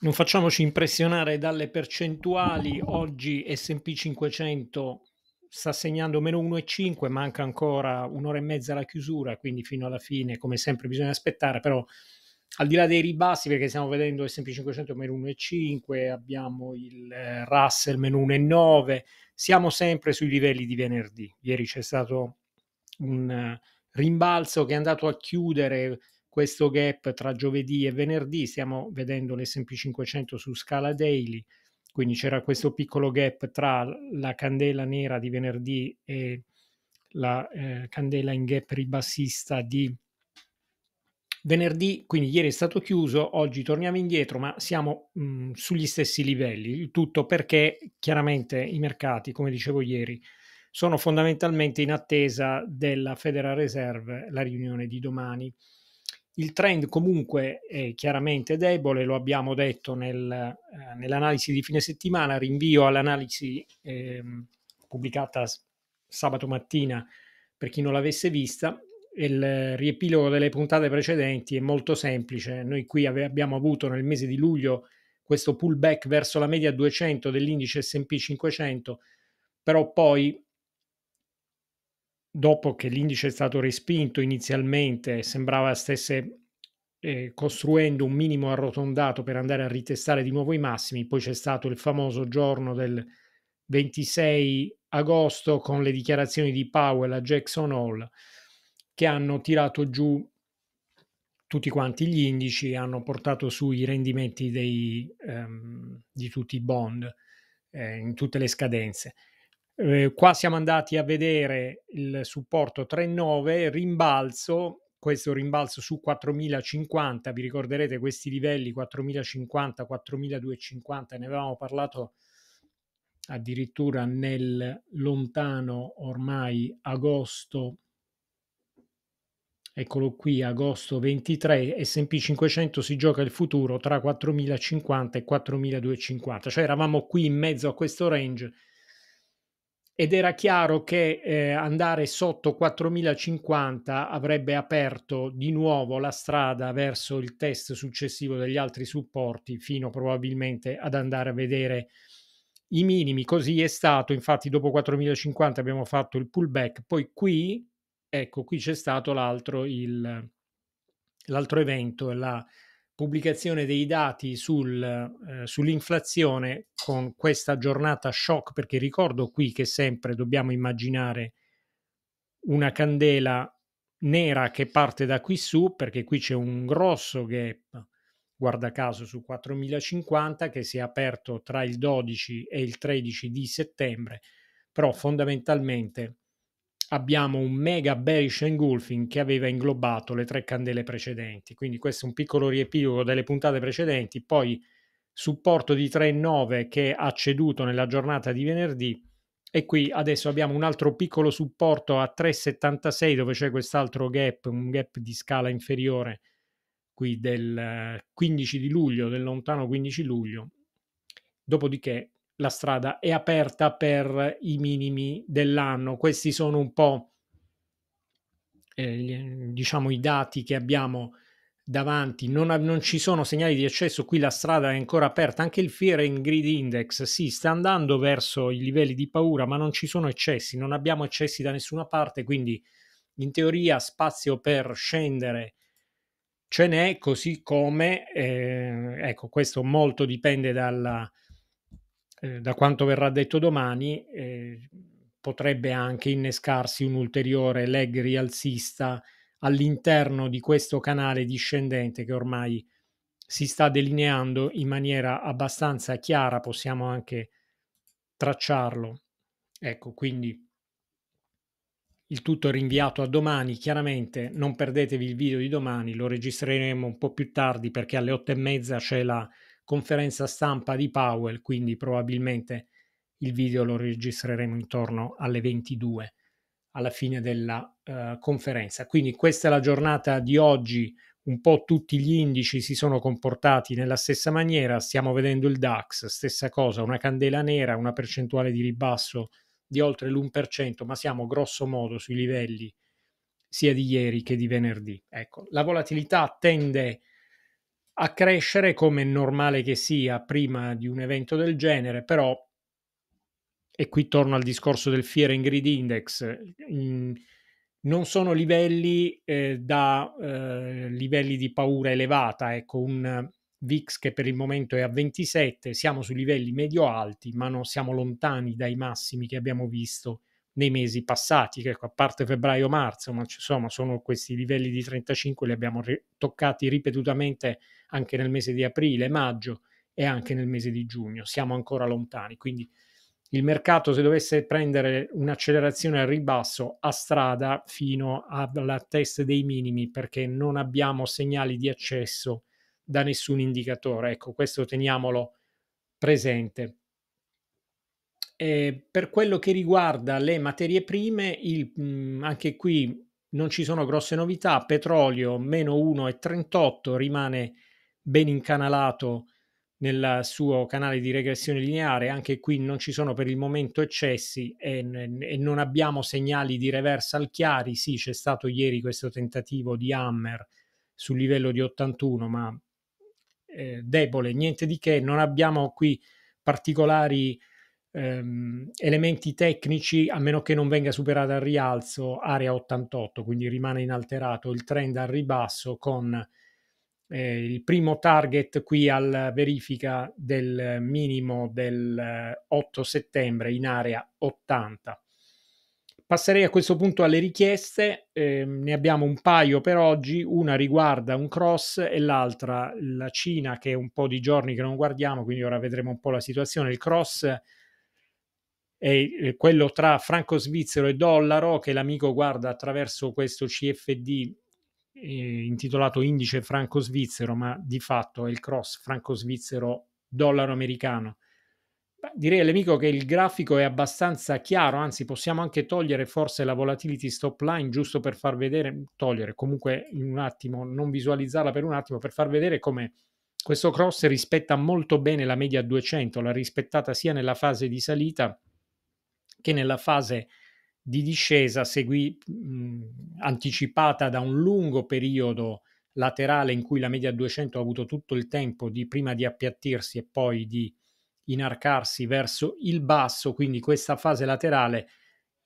Non facciamoci impressionare dalle percentuali, oggi SP 500 sta segnando meno 1,5, manca ancora un'ora e mezza alla chiusura, quindi fino alla fine come sempre bisogna aspettare, però al di là dei ribassi perché stiamo vedendo S&P 500 meno 1,5, abbiamo il eh, Russell meno 1,9, siamo sempre sui livelli di venerdì. Ieri c'è stato un eh, rimbalzo che è andato a chiudere questo gap tra giovedì e venerdì, stiamo vedendo l'SP 500 su scala daily, quindi c'era questo piccolo gap tra la candela nera di venerdì e la eh, candela in gap ribassista di venerdì, quindi ieri è stato chiuso, oggi torniamo indietro, ma siamo mh, mm, sugli stessi livelli, il tutto perché chiaramente i mercati, come dicevo ieri, sono fondamentalmente in attesa della Federal Reserve, la riunione di domani. Il trend comunque è chiaramente debole, lo abbiamo detto nel, eh, nell'analisi di fine settimana, rinvio all'analisi eh, pubblicata sabato mattina per chi non l'avesse vista. Il riepilogo delle puntate precedenti è molto semplice. Noi qui ave- abbiamo avuto nel mese di luglio questo pullback verso la media 200 dell'indice SP 500, però poi dopo che l'indice è stato respinto inizialmente, sembrava stesse eh, costruendo un minimo arrotondato per andare a ritestare di nuovo i massimi, poi c'è stato il famoso giorno del 26 agosto con le dichiarazioni di Powell a Jackson Hall che hanno tirato giù tutti quanti gli indici hanno portato su i rendimenti dei, um, di tutti i bond eh, in tutte le scadenze. Eh, qua siamo andati a vedere il supporto 3.9, rimbalzo, questo rimbalzo su 4050, vi ricorderete questi livelli 4050, 4250, ne avevamo parlato addirittura nel lontano ormai agosto, eccolo qui, agosto 23, SP 500 si gioca il futuro tra 4050 e 4250, cioè eravamo qui in mezzo a questo range ed era chiaro che eh, andare sotto 4050 avrebbe aperto di nuovo la strada verso il test successivo degli altri supporti fino probabilmente ad andare a vedere i minimi. Così è stato, infatti dopo 4050 abbiamo fatto il pullback, poi qui, ecco, qui c'è stato l'altro, il, l'altro evento, la pubblicazione dei dati sul, eh, sull'inflazione con questa giornata shock, perché ricordo qui che sempre dobbiamo immaginare una candela nera che parte da qui su, perché qui c'è un grosso gap, guarda caso su 4050, che si è aperto tra il 12 e il 13 di settembre, però fondamentalmente abbiamo un mega bearish engulfing che aveva inglobato le tre candele precedenti. Quindi questo è un piccolo riepilogo delle puntate precedenti, poi supporto di 3,9 che ha ceduto nella giornata di venerdì e qui adesso abbiamo un altro piccolo supporto a 3,76 dove c'è quest'altro gap, un gap di scala inferiore qui del 15 eh, di luglio, del lontano 15 luglio. Dopodiché la strada è aperta per i minimi dell'anno. Questi sono un po' eh, diciamo i dati che abbiamo davanti, non, non, ci sono segnali di eccesso, qui la strada è ancora aperta, anche il Fear and Greed Index si sì, sta andando verso i livelli di paura, ma non ci sono eccessi, non abbiamo eccessi da nessuna parte, quindi in teoria spazio per scendere ce n'è, così come, eh, ecco, questo molto dipende dalla, eh, da quanto verrà detto domani, eh, potrebbe anche innescarsi un ulteriore leg rialzista all'interno di questo canale discendente che ormai si sta delineando in maniera abbastanza chiara, possiamo anche tracciarlo. Ecco, quindi il tutto rinviato a domani. Chiaramente non perdetevi il video di domani, lo registreremo un po' più tardi perché alle otto e mezza c'è la conferenza stampa di Powell, quindi probabilmente il video lo registreremo intorno alle 22 alla fine della uh, conferenza. Quindi questa è la giornata di oggi, un po' tutti gli indici si sono comportati nella stessa maniera, stiamo vedendo il DAX, stessa cosa, una candela nera, una percentuale di ribasso di oltre l'1%, ma siamo grosso modo sui livelli sia di ieri che di venerdì. Ecco, la volatilità tende a a crescere come è normale che sia prima di un evento del genere, però, e qui torno al discorso del Fear and Greed Index, mh, non sono livelli eh, da eh, livelli di paura elevata, ecco un VIX che per il momento è a 27, siamo su livelli medio-alti, ma non siamo lontani dai massimi che abbiamo visto nei mesi passati, che ecco, a parte febbraio-marzo, ma insomma sono questi livelli di 35, li abbiamo ri- toccati ripetutamente anche nel mese di aprile, maggio e anche nel mese di giugno. Siamo ancora lontani, quindi il mercato se dovesse prendere un'accelerazione al ribasso a strada fino alla test dei minimi perché non abbiamo segnali di accesso da nessun indicatore. Ecco, questo teniamolo presente. E per quello che riguarda le materie prime, il, mm, anche qui non ci sono grosse novità, petrolio meno 1,38 rimane ben incanalato nel suo canale di regressione lineare. Anche qui non ci sono per il momento eccessi e, e, non abbiamo segnali di reversal chiari. Sì, c'è stato ieri questo tentativo di Hammer sul livello di 81, ma eh, debole, niente di che. Non abbiamo qui particolari ehm, elementi tecnici a meno che non venga superata al rialzo area 88 quindi rimane inalterato il trend al ribasso con eh, il primo target qui alla verifica del minimo del 8 eh, settembre in area 80. Passerei a questo punto alle richieste, eh, ne abbiamo un paio per oggi, una riguarda un cross e l'altra la Cina che è un po' di giorni che non guardiamo, quindi ora vedremo un po' la situazione. Il cross è eh, quello tra franco svizzero e dollaro che l'amico guarda attraverso questo CFD eh, intitolato Indice franco-svizzero, ma di fatto è il cross franco-svizzero dollaro americano. Direi all'amico che il grafico è abbastanza chiaro, anzi possiamo anche togliere forse la volatility stop line giusto per far vedere, togliere comunque in un attimo, non visualizzarla per un attimo, per far vedere come questo cross rispetta molto bene la media 200, l'ha rispettata sia nella fase di salita che nella fase di discesa seguì mh, mhmm, anticipata da un lungo periodo laterale in cui la media 200 ha avuto tutto il tempo di, prima di appiattirsi e poi di inarcarsi verso il basso, quindi questa fase laterale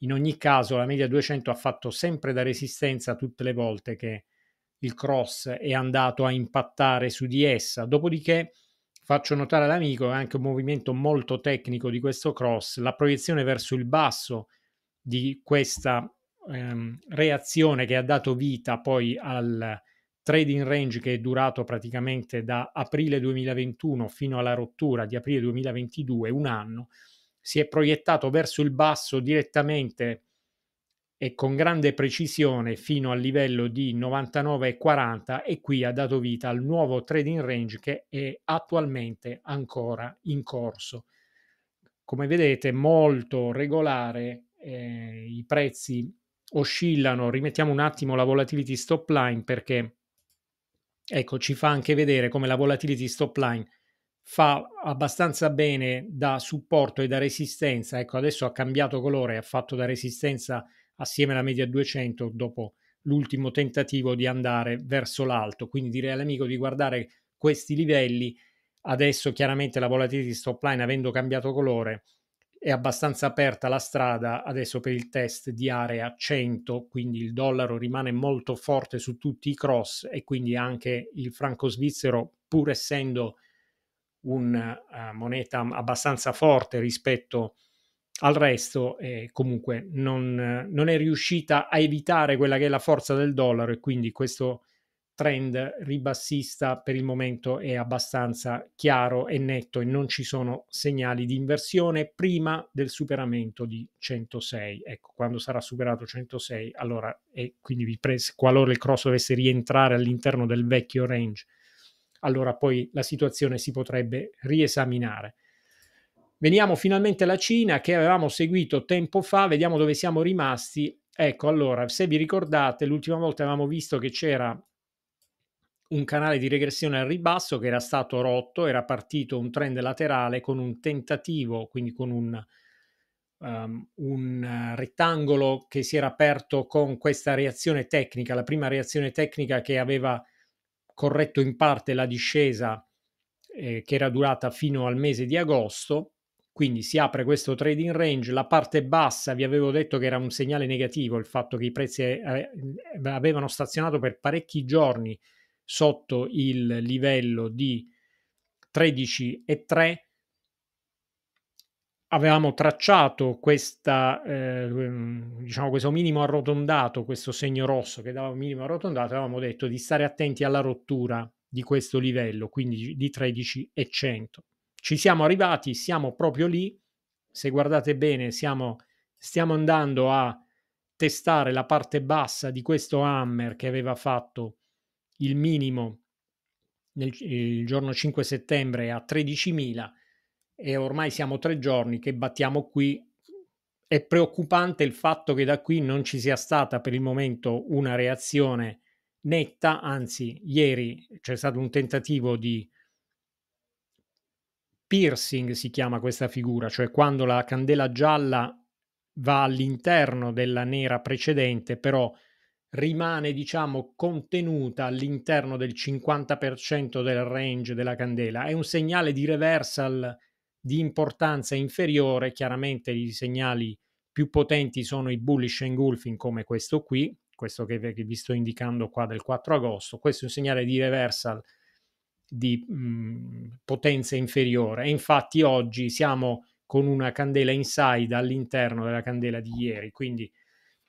in ogni caso la media 200 ha fatto sempre da resistenza tutte le volte che il cross è andato a impattare su di essa. Dopodiché faccio notare all'amico, è anche un movimento molto tecnico di questo cross, la proiezione verso il basso di questa ehm, reazione che ha dato vita poi al trading range che è durato praticamente da aprile 2021 fino alla rottura di aprile 2022, un anno, si è proiettato verso il basso direttamente e con grande precisione fino al livello di 99,40 e qui ha dato vita al nuovo trading range che è attualmente ancora in corso. Come vedete molto regolare eh, i prezzi oscillano, rimettiamo un attimo la volatility stop line perché ecco, ci fa anche vedere come la volatility stop line fa abbastanza bene da supporto e da resistenza. Ecco, adesso ha cambiato colore, ha fatto da resistenza assieme alla media 200 dopo l'ultimo tentativo di andare verso l'alto. Quindi direi all'amico di guardare questi livelli. Adesso chiaramente la volatility stop line avendo cambiato colore è abbastanza aperta la strada adesso per il test di area 100, quindi il dollaro rimane molto forte su tutti i cross e quindi anche il franco svizzero, pur essendo una eh, moneta abbastanza forte rispetto al resto, eh, comunque non, non, è riuscita a evitare quella che è la forza del dollaro e quindi questo trend ribassista per il momento è abbastanza chiaro e netto e non ci sono segnali di inversione prima del superamento di 106. Ecco, quando sarà superato 106, allora, e quindi vi pres- qualora il cross dovesse rientrare all'interno del vecchio range, allora poi la situazione si potrebbe riesaminare. Veniamo finalmente alla Cina che avevamo seguito tempo fa, vediamo dove siamo rimasti. Ecco, allora, se vi ricordate, l'ultima volta avevamo visto che c'era un canale di regressione al ribasso che era stato rotto, era partito un trend laterale con un tentativo, quindi con un, um, un eh, rettangolo che si era aperto con questa reazione tecnica, la prima reazione tecnica che aveva corretto in parte la discesa eh, che era durata fino al mese di agosto. Quindi si apre questo trading range, la parte bassa vi avevo detto che era un segnale negativo il fatto che i prezzi eh, eh, avevano stazionato per parecchi giorni sotto il livello di 13 e 3 avevamo tracciato questa, eh, diciamo questo minimo arrotondato, questo segno rosso che dava un minimo arrotondato, avevamo detto di stare attenti alla rottura di questo livello, quindi di 13 e 100. Ci siamo arrivati, siamo proprio lì. Se guardate bene, siamo, stiamo andando a testare la parte bassa di questo hammer che aveva fatto il minimo nel, il giorno 5 settembre a 13.000 e ormai siamo tre giorni che battiamo qui. È preoccupante il fatto che da qui non ci sia stata per il momento una reazione netta, anzi ieri c'è stato un tentativo di piercing, si chiama questa figura, cioè quando la candela gialla va all'interno della nera precedente, però rimane diciamo contenuta all'interno del 50% del range della candela è un segnale di reversal di importanza inferiore chiaramente i segnali più potenti sono i bullish engulfing come questo qui questo che vi sto indicando qua del 4 agosto questo è un segnale di reversal di mh, mhmm, potenza inferiore e infatti oggi siamo con una candela inside all'interno della candela di ieri quindi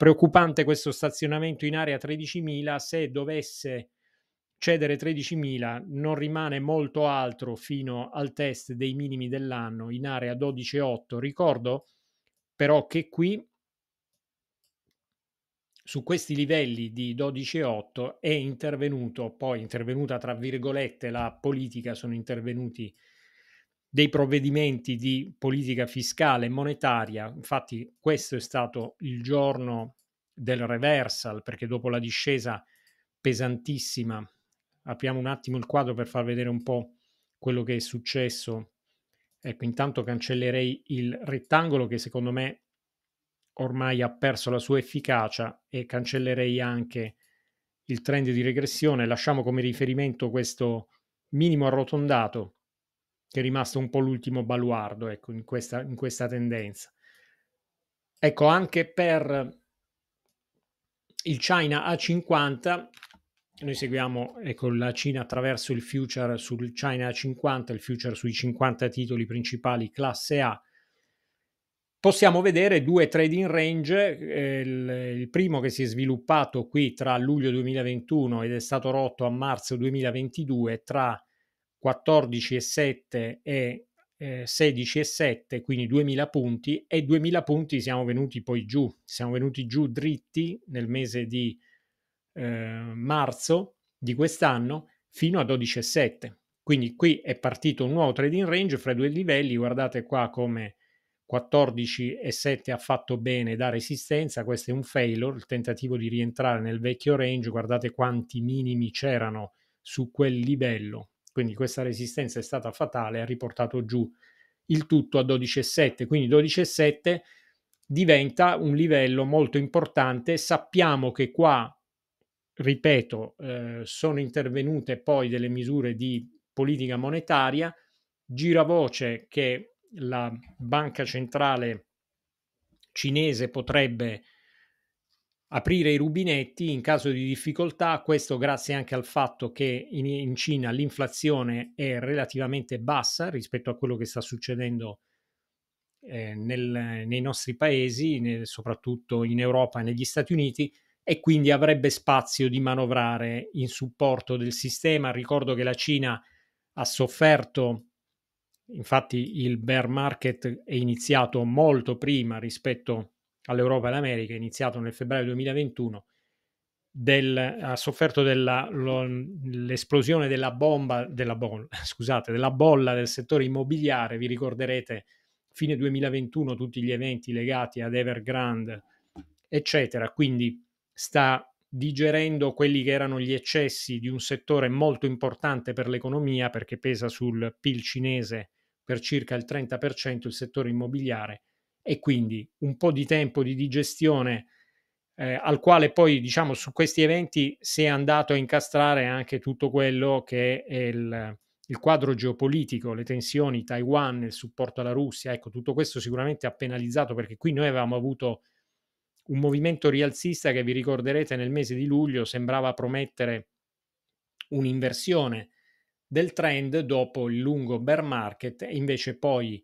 Preoccupante questo stazionamento in area 13.000, se dovesse cedere 13.000 non rimane molto altro fino al test dei minimi dell'anno in area 12.8. Ricordo però che qui su questi livelli di 12.8 è intervenuto, poi intervenuta tra virgolette la politica, sono intervenuti dei provvedimenti di politica fiscale e monetaria. Infatti questo è stato il giorno del reversal, perché dopo la discesa pesantissima, apriamo un attimo il quadro per far vedere un po' quello che è successo. Ecco, intanto cancellerei il rettangolo che secondo me ormai ha perso la sua efficacia e cancellerei anche il trend di regressione. Lasciamo come riferimento questo minimo arrotondato che è rimasto un po' l'ultimo baluardo ecco, in, questa, in questa tendenza. Ecco, anche per il China A50, noi seguiamo ecco, la Cina attraverso il future sul China A50, il future sui 50 titoli principali classe A, possiamo vedere due trading range, eh, il, il, primo che si è sviluppato qui tra luglio 2021 ed è stato rotto a marzo 2022 tra 14,7 e eh, 16,7, quindi 2000 punti, e 2000 punti siamo venuti poi giù, siamo venuti giù dritti nel mese di eh, marzo di quest'anno fino a 12,7. Quindi qui è partito un nuovo trading range fra i due livelli, guardate qua come 14,7 ha fatto bene da resistenza, questo è un failure, il tentativo di rientrare nel vecchio range, guardate quanti minimi c'erano su quel livello, quindi questa resistenza è stata fatale, ha riportato giù il tutto a 12,7, quindi 12,7 diventa un livello molto importante, sappiamo che qua, ripeto, eh, sono intervenute poi delle misure di politica monetaria, giravoce che la banca centrale cinese potrebbe aprire i rubinetti in caso di difficoltà, questo grazie anche al fatto che in, in Cina l'inflazione è relativamente bassa rispetto a quello che sta succedendo eh, nel, nei nostri paesi, nel, soprattutto in Europa e negli Stati Uniti, e quindi avrebbe spazio di manovrare in supporto del sistema. Ricordo che la Cina ha sofferto, infatti il bear market è iniziato molto prima rispetto a all'Europa e all'America, iniziato nel febbraio 2021, del, ha sofferto dell'esplosione della bomba, della, bolla, scusate, della bolla del settore immobiliare. Vi ricorderete fine 2021 tutti gli eventi legati ad Evergrande, eccetera. Quindi sta digerendo quelli che erano gli eccessi di un settore molto importante per l'economia perché pesa sul PIL cinese per circa il 30% il settore immobiliare e quindi un po' di tempo di digestione eh, al quale poi diciamo su questi eventi si è andato a incastrare anche tutto quello che è il, il quadro geopolitico, le tensioni, Taiwan, il supporto alla Russia, ecco tutto questo sicuramente ha penalizzato perché qui noi avevamo avuto un movimento rialzista che vi ricorderete nel mese di luglio sembrava promettere un'inversione del trend dopo il lungo bear market e invece poi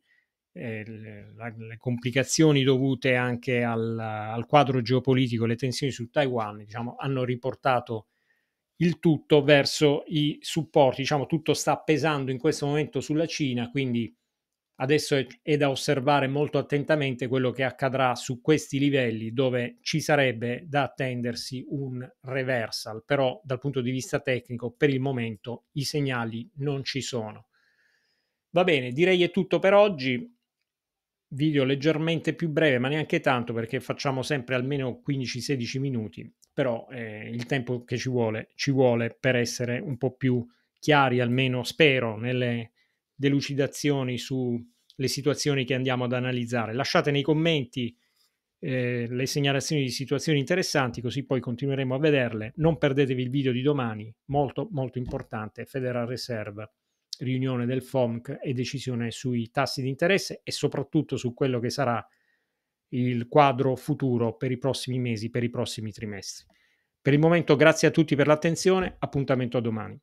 eh, le, complicazioni dovute anche al, al, quadro geopolitico, le tensioni su Taiwan, diciamo, hanno riportato il tutto verso i supporti, diciamo, tutto sta pesando in questo momento sulla Cina, quindi adesso è, è da osservare molto attentamente quello che accadrà su questi livelli dove ci sarebbe da attendersi un reversal, però dal punto di vista tecnico per il momento i segnali non ci sono. Va bene, direi è tutto per oggi video leggermente più breve, ma neanche tanto perché facciamo sempre almeno 15-16 minuti, però eh, il tempo che ci vuole ci vuole per essere un po' più chiari, almeno spero, nelle delucidazioni sulle situazioni che andiamo ad analizzare. Lasciate nei commenti eh, le segnalazioni di situazioni interessanti, così poi continueremo a vederle. Non perdetevi il video di domani, molto molto importante, Federal Reserve riunione del FOMC e decisione sui tassi di interesse e soprattutto su quello che sarà il quadro futuro per i prossimi mesi, per i prossimi trimestri. Per il momento grazie a tutti per l'attenzione, appuntamento a domani.